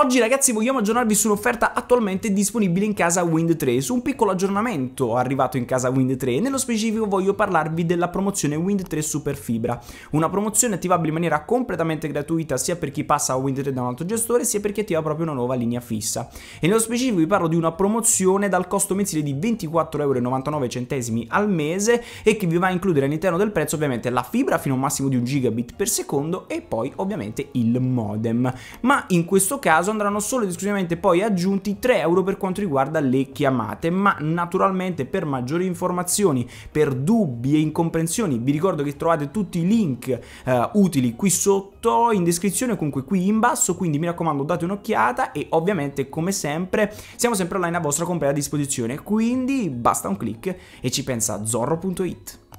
Oggi ragazzi vogliamo aggiornarvi sull'offerta attualmente disponibile in casa Wind 3, su un piccolo aggiornamento arrivato in casa Wind 3 e nello specifico voglio parlarvi della promozione Wind 3 Super Fibra, una promozione attivabile in maniera completamente gratuita sia per chi passa a Wind 3 da un altro gestore sia per chi attiva proprio una nuova linea fissa. E nello specifico vi parlo di una promozione dal costo mensile di 24,99€ al mese e che vi va a includere all'interno del prezzo ovviamente la fibra fino a un massimo di 1 gigabit per secondo e poi ovviamente il modem. Ma in questo caso caso andranno solo ed esclusivamente poi aggiunti 3 euro per quanto riguarda le chiamate, ma naturalmente per maggiori informazioni, per dubbi e incomprensioni, vi ricordo che trovate tutti i link eh, utili qui sotto, in descrizione, comunque qui in basso, quindi mi raccomando date un'occhiata e ovviamente come sempre siamo sempre online a vostra completa disposizione, quindi basta un clic e ci pensa zorro.it.